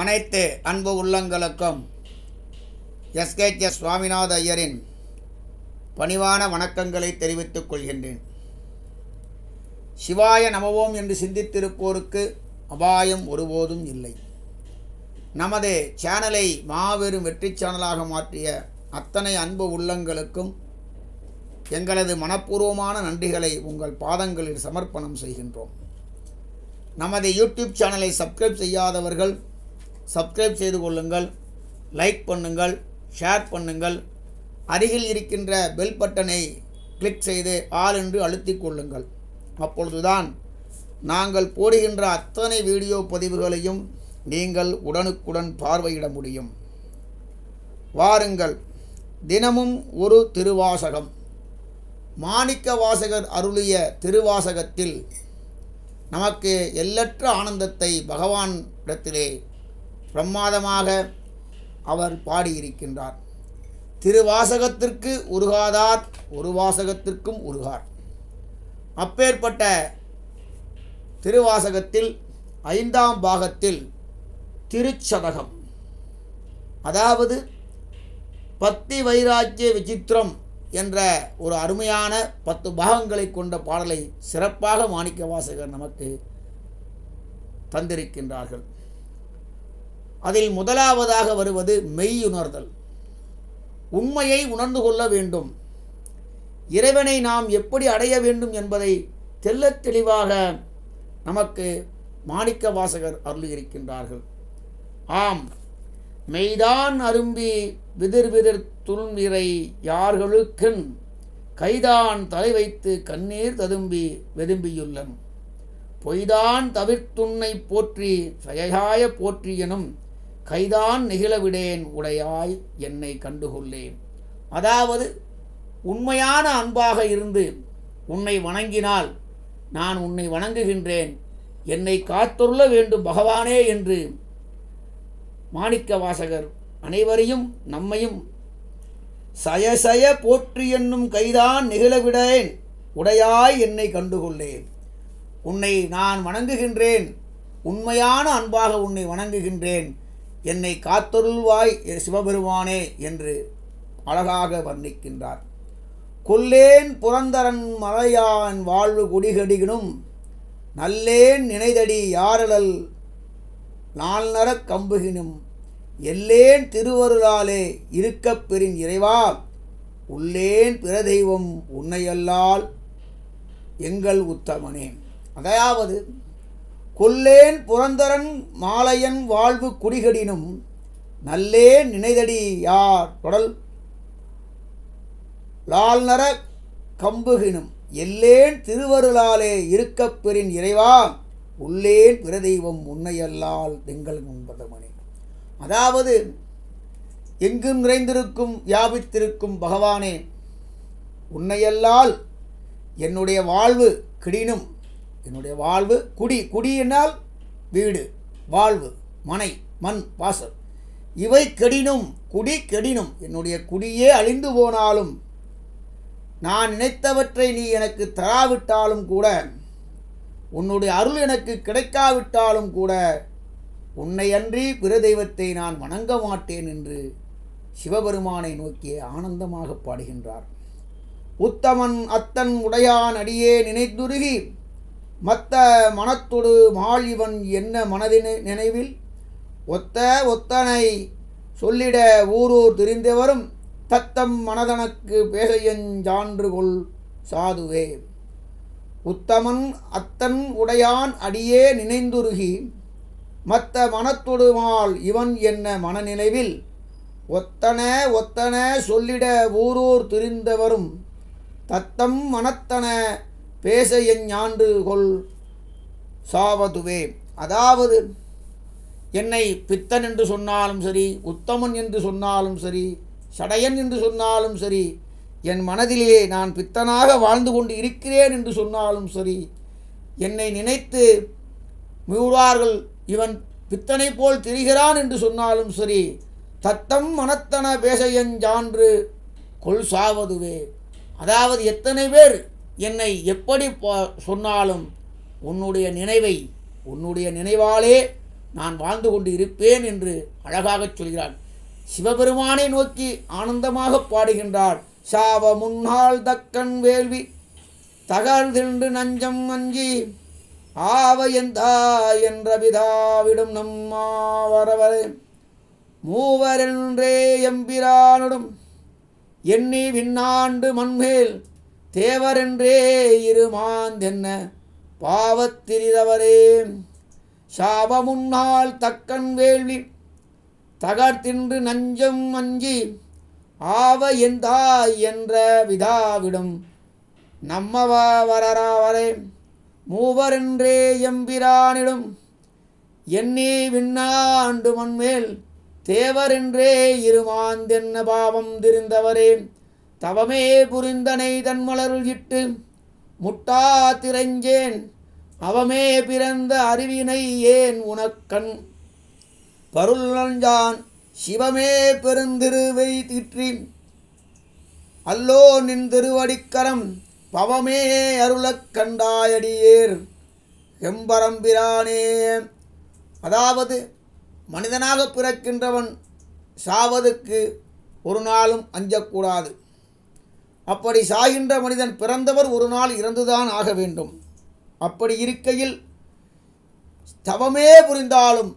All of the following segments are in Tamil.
அனைத்து அன்பு உள்ளங்களுக்கும் எஸ்கேஎஸ் சுவாமிநாத ஐயரின் பணிவான வணக்கங்களை தெரிவித்துக் கொள்கின்றேன் சிவாய நமவோம் என்று சிந்தித்திருப்போருக்கு அபாயம் ஒருபோதும் இல்லை நமது சேனலை மாபெரும் வெற்றி சேனலாக மாற்றிய அத்தனை அன்பு உள்ளங்களுக்கும் எங்களது மனப்பூர்வமான நன்றிகளை உங்கள் பாதங்களில் சமர்ப்பணம் செய்கின்றோம் நமது யூடியூப் சேனலை சப்ஸ்கிரைப் செய்யாதவர்கள் சப்ஸ்கிரைப் செய்து கொள்ளுங்கள் லைக் பண்ணுங்கள் ஷேர் பண்ணுங்கள் அருகில் இருக்கின்ற பெல் பட்டனை கிளிக் செய்து ஆள் என்று அழுத்தி கொள்ளுங்கள் அப்பொழுதுதான் நாங்கள் போடுகின்ற அத்தனை வீடியோ பதிவுகளையும் நீங்கள் உடனுக்குடன் பார்வையிட முடியும் வாருங்கள் தினமும் ஒரு திருவாசகம் மாணிக்க வாசகர் அருளிய திருவாசகத்தில் நமக்கு எல்லற்ற ஆனந்தத்தை பகவான் இடத்திலே பிரமாதமாக அவர் பாடியிருக்கின்றார் திருவாசகத்திற்கு உருகாதார் ஒரு வாசகத்திற்கும் உருகார் அப்பேற்பட்ட திருவாசகத்தில் ஐந்தாம் பாகத்தில் திருச்சதகம் அதாவது பக்தி வைராக்கிய விசித்திரம் என்ற ஒரு அருமையான பத்து பாகங்களை கொண்ட பாடலை சிறப்பாக மாணிக்க வாசகர் நமக்கு தந்திருக்கின்றார்கள் அதில் முதலாவதாக வருவது மெய்யுணர்தல் உண்மையை உணர்ந்து கொள்ள வேண்டும் இறைவனை நாம் எப்படி அடைய வேண்டும் என்பதை தெல்ல தெளிவாக நமக்கு மாணிக்க வாசகர் அருளியிருக்கின்றார்கள் ஆம் மெய்தான் அரும்பி விதிர் விதிர் துள்நிறை யார்களுக்கென் கைதான் தலை வைத்து கண்ணீர் ததும்பி வெதும்பியுள்ளன் பொய்தான் தவிர்த்துண்ணை போற்றி சயகாய போற்றியனும் கைதான் நெகிழவிடேன் உடையாய் என்னை கண்டுகொள்ளேன் அதாவது உண்மையான அன்பாக இருந்து உன்னை வணங்கினால் நான் உன்னை வணங்குகின்றேன் என்னை காத்துள்ள வேண்டும் பகவானே என்று மாணிக்க வாசகர் அனைவரையும் நம்மையும் சயசய போற்றி என்னும் கைதான் நெகிழவிடேன் உடையாய் என்னை கண்டுகொள்ளேன் உன்னை நான் வணங்குகின்றேன் உண்மையான அன்பாக உன்னை வணங்குகின்றேன் என்னை காத்தருள்வாய் சிவபெருமானே என்று அழகாக வர்ணிக்கின்றார் கொல்லேன் புரந்தரன் மலையான் வாழ்வு குடிகடிகினும் நல்லேன் நினைதடி யாரலல் நால்நரக் கம்புகினும் எல்லேன் திருவருளாலே இருக்கப் பெறின் இறைவா உள்ளேன் பிரதெய்வம் உன்னையல்லால் எங்கள் உத்தமனே அதையாவது கொல்லேன் புரந்தரன் மாலையன் வாழ்வு குடிகடினும் நல்லே நினைதடி யார் தொடல் லால்நர கம்புகினும் எல்லேன் திருவருளாலே இருக்கப் பெறின் இறைவா உள்ளேன் பிரதெய்வம் உன்னையல்லால் திங்கள் முன்பதமணி அதாவது எங்கும் நிறைந்திருக்கும் வியாபித்திருக்கும் பகவானே உன்னையல்லால் என்னுடைய வாழ்வு கிடினும் என்னுடைய வாழ்வு குடி குடி என்னால் வீடு வாழ்வு மனை மண் வாசல் இவை கெடினும் குடி கெடினும் என்னுடைய குடியே அழிந்து போனாலும் நான் நினைத்தவற்றை நீ எனக்கு தராவிட்டாலும் கூட உன்னுடைய அருள் எனக்கு கிடைக்காவிட்டாலும் கூட உன்னை அன்றி பிற தெய்வத்தை நான் வணங்க மாட்டேன் என்று சிவபெருமானை நோக்கி ஆனந்தமாக பாடுகின்றார் உத்தமன் அத்தன் உடையான் அடியே நினைத்துருகி மத்த மனத்தொடு மாழிவன் என்ன மனதின் நினைவில் ஒத்த ஒத்தனை சொல்லிட ஊரூர் திரிந்தவரும் தத்தம் மனதனக்கு பேசையஞ்சான்றுகொள் கொள் சாதுவே உத்தமன் அத்தன் உடையான் அடியே நினைந்துருகி மத்த மனத்தொடுமாள் இவன் என்ன மனநினைவில் ஒத்தன ஒத்தன சொல்லிட ஊரூர் திரிந்தவரும் தத்தம் மனத்தன பேச என் கொள் சாவதுவே அதாவது என்னை பித்தன் என்று சொன்னாலும் சரி உத்தமன் என்று சொன்னாலும் சரி சடையன் என்று சொன்னாலும் சரி என் மனதிலே நான் பித்தனாக வாழ்ந்து கொண்டு இருக்கிறேன் என்று சொன்னாலும் சரி என்னை நினைத்து மூவார்கள் இவன் பித்தனை போல் திரிகிறான் என்று சொன்னாலும் சரி தத்தம் மனத்தன பேசையஞ்சான்று சான்று கொள் சாவதுவே அதாவது எத்தனை பேர் என்னை எப்படி சொன்னாலும் உன்னுடைய நினைவை உன்னுடைய நினைவாலே நான் வாழ்ந்து கொண்டு இருப்பேன் என்று அழகாகச் சொல்கிறான் சிவபெருமானை நோக்கி ஆனந்தமாக பாடுகின்றார் சாவ முன்னால் தக்கன் வேள்வி தகழ்தின்று நஞ்சம் அஞ்சி ஆவ எந்தா என்ற விதாவிடும் நம்மாவரவரே மூவரென்றே எம்பிரானுடும் எண்ணி விண்ணாண்டு மண்மேல் தேவரென்றே இருமாந்தென்ன பாவத்திரிதவரே சாபமுன்னால் தக்கன் வேள்வி தகர்த்தின்று நஞ்சம் அஞ்சி ஆவ எந்தாய் என்ற விதாவிடும் நம்மவா வரராவரே மூவரென்றே எம்பிரானிடும் என்னே விண்ணாண்டு மண்மேல் தேவரென்றே இருமாந்தென்ன பாவம் திருந்தவரே தவமே புரிந்தனை தன்மலருள் இட்டு முட்டா திரைஞ்சேன் அவமே பிறந்த அறிவினை ஏன் உனக்கண் பருள் நஞ்சான் சிவமே பெருந்திருவை திற்றி அல்லோ நின் திருவடிக்கரம் பவமே அருளக் கண்டாயடியேர் எம்பரம்பிரானே அதாவது மனிதனாக பிறக்கின்றவன் சாவதுக்கு ஒரு நாளும் அஞ்சக்கூடாது அப்படி சாகின்ற மனிதன் பிறந்தவர் ஒரு நாள் இறந்துதான் ஆக வேண்டும் அப்படி இருக்கையில் தவமே புரிந்தாலும்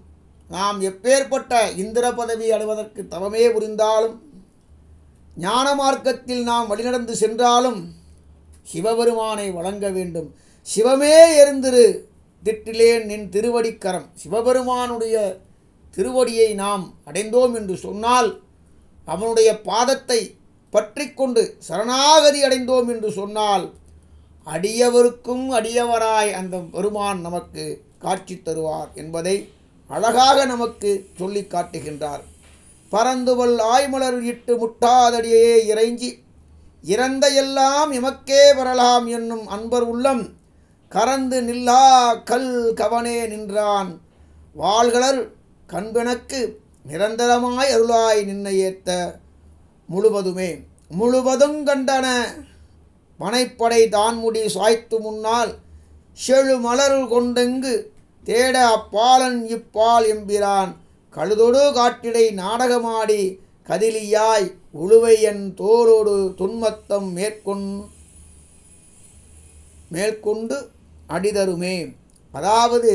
நாம் எப்பேற்பட்ட இந்திர பதவி அடைவதற்கு தவமே புரிந்தாலும் ஞான மார்க்கத்தில் நாம் வழிநடந்து சென்றாலும் சிவபெருமானை வழங்க வேண்டும் சிவமே எரிந்திரு திட்டிலேன் நின் திருவடிக்கரம் சிவபெருமானுடைய திருவடியை நாம் அடைந்தோம் என்று சொன்னால் அவனுடைய பாதத்தை பற்றி கொண்டு சரணாகதி அடைந்தோம் என்று சொன்னால் அடியவருக்கும் அடியவராய் அந்த பெருமான் நமக்கு காட்சி தருவார் என்பதை அழகாக நமக்கு சொல்லி காட்டுகின்றார் பரந்துவல் ஆய்மலர் இட்டு முட்டாதடியே இறைஞ்சி இறந்த எல்லாம் எமக்கே வரலாம் என்னும் அன்பர் உள்ளம் கறந்து நில்லா கல் கவனே நின்றான் வாழ்களர் கண்கணக்கு நிரந்தரமாய் அருளாய் நின்ன ஏத்த முழுவதுமே முழுவதும் கண்டன மனைப்படை தான்முடி சாய்த்து முன்னால் செழு மலருள் கொண்டெங்கு தேட அப்பாலன் இப்பால் எம்பிரான் கழுதொடு காட்டிடை நாடகமாடி கதிலியாய் உழுவை என் தோரோடு துன்மத்தம் மேற்கொண் மேற்கொண்டு அடிதருமே அதாவது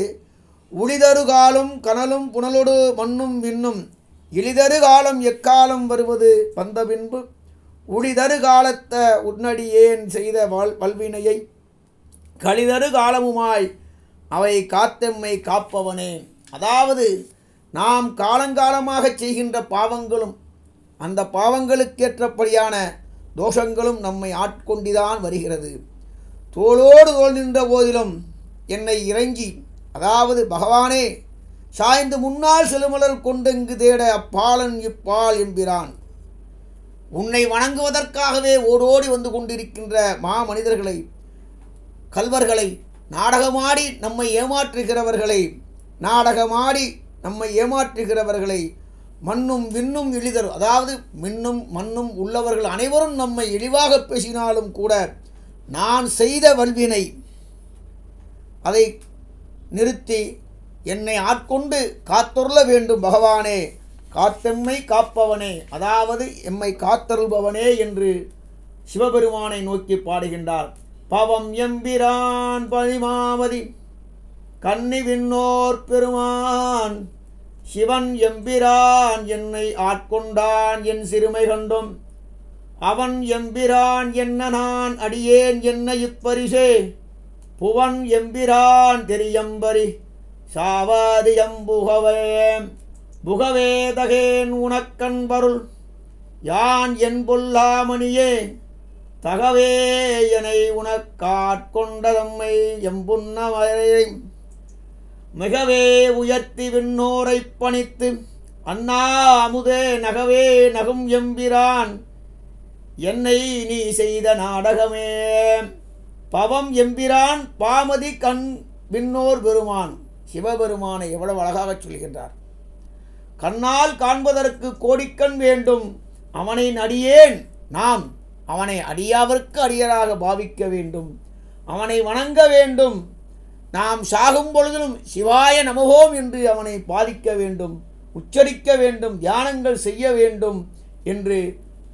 உளிதருகாலும் கனலும் புனலொடு மண்ணும் விண்ணும் இழிதரு காலம் எக்காலம் வருவது வந்த பின்பு உளிதரு காலத்த உன்னடியேன் செய்த வல் வல்வினையை கழிதரு காலமுமாய் அவை காத்தெம்மை காப்பவனே அதாவது நாம் காலங்காலமாக செய்கின்ற பாவங்களும் அந்த பாவங்களுக்கேற்றபடியான தோஷங்களும் நம்மை ஆட்கொண்டுதான் வருகிறது தோளோடு தோல் நின்ற போதிலும் என்னை இறங்கி அதாவது பகவானே சாய்ந்து முன்னால் செலுமலர் கொண்டெங்கு தேட அப்பாலன் இப்பால் என்கிறான் உன்னை வணங்குவதற்காகவே ஓடோடி வந்து கொண்டிருக்கின்ற மாமனிதர்களை கல்வர்களை நாடகமாடி நம்மை ஏமாற்றுகிறவர்களை நாடகமாடி நம்மை ஏமாற்றுகிறவர்களை மண்ணும் விண்ணும் எளிதரும் அதாவது மின்னும் மண்ணும் உள்ளவர்கள் அனைவரும் நம்மை இழிவாக பேசினாலும் கூட நான் செய்த வல்வினை அதை நிறுத்தி என்னை ஆட்கொண்டு காத்தொருள வேண்டும் பகவானே காத்தெம்மை காப்பவனே அதாவது எம்மை காத்தருள்பவனே என்று சிவபெருமானை நோக்கி பாடுகின்றார் பவம் எம்பிரான் பனிமாவதி கன்னி விண்ணோர் பெருமான் சிவன் எம்பிரான் என்னை ஆட்கொண்டான் என் சிறுமை கண்டும் அவன் எம்பிரான் என்ன நான் அடியேன் என்ன இப்பரிசே புவன் எம்பிரான் தெரியம்பரி சாவாதியம் புகவே புகவேதகேன் உனக்கண்பருள் யான் என் பொல்லாமணியே தகவே எனை உனக்காட்கொண்டதம்மை எம்புன்னவரை மிகவே உயர்த்தி விண்ணோரை பணித்து அண்ணா அமுதே நகவே நகும் எம்பிரான் என்னை நீ செய்த நாடகமே பவம் எம்பிரான் பாமதி கண் விண்ணோர் பெருமான் சிவபெருமானை எவ்வளவு அழகாக சொல்கின்றார் கண்ணால் காண்பதற்கு கோடிக்கண் வேண்டும் அவனை நடியேன் நாம் அவனை அடியாவிற்கு அடியராக பாவிக்க வேண்டும் அவனை வணங்க வேண்டும் நாம் சாகும் பொழுதிலும் சிவாய நமகோம் என்று அவனை பாதிக்க வேண்டும் உச்சரிக்க வேண்டும் தியானங்கள் செய்ய வேண்டும் என்று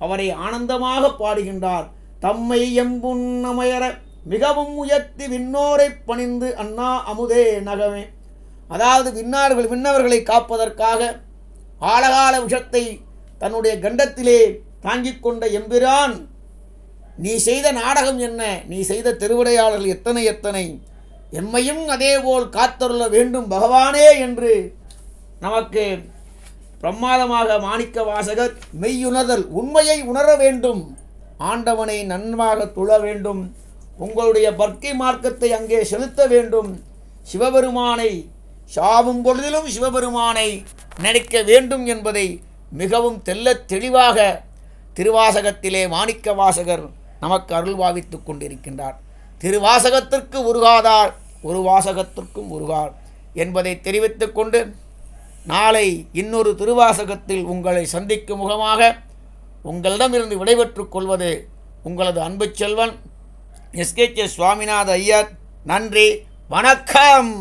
அவரை ஆனந்தமாக பாடுகின்றார் தம்மை எம்புன்னமையர மிகவும் உயர்த்தி விண்ணோரை பணிந்து அண்ணா அமுதே நகமே அதாவது விண்ணார்கள் விண்ணவர்களை காப்பதற்காக ஆழகால விஷத்தை தன்னுடைய கண்டத்திலே தாங்கிக் கொண்ட எம்பிரான் நீ செய்த நாடகம் என்ன நீ செய்த திருவிடையாளர்கள் எத்தனை எத்தனை எம்மையும் அதேபோல் காத்தருள வேண்டும் பகவானே என்று நமக்கு பிரமாதமாக மாணிக்க வாசகர் மெய்யுணர்தல் உண்மையை உணர வேண்டும் ஆண்டவனை நன்றாக துழ வேண்டும் உங்களுடைய பர்க்கை மார்க்கத்தை அங்கே செலுத்த வேண்டும் சிவபெருமானை சாவும் பொழுதிலும் சிவபெருமானை நினைக்க வேண்டும் என்பதை மிகவும் தெல்ல தெளிவாக திருவாசகத்திலே மாணிக்க வாசகர் நமக்கு அருள் பாவித்து கொண்டிருக்கின்றார் திருவாசகத்திற்கு உருகாதார் ஒரு வாசகத்திற்கும் உருகார் என்பதை தெரிவித்து கொண்டு நாளை இன்னொரு திருவாசகத்தில் உங்களை சந்திக்கும் முகமாக உங்களிடமிருந்து விடைபெற்றுக் கொள்வது உங்களது அன்பு செல்வன் எஸ்கே கே சுவாமிநாத ஐயர் நன்றி வணக்கம்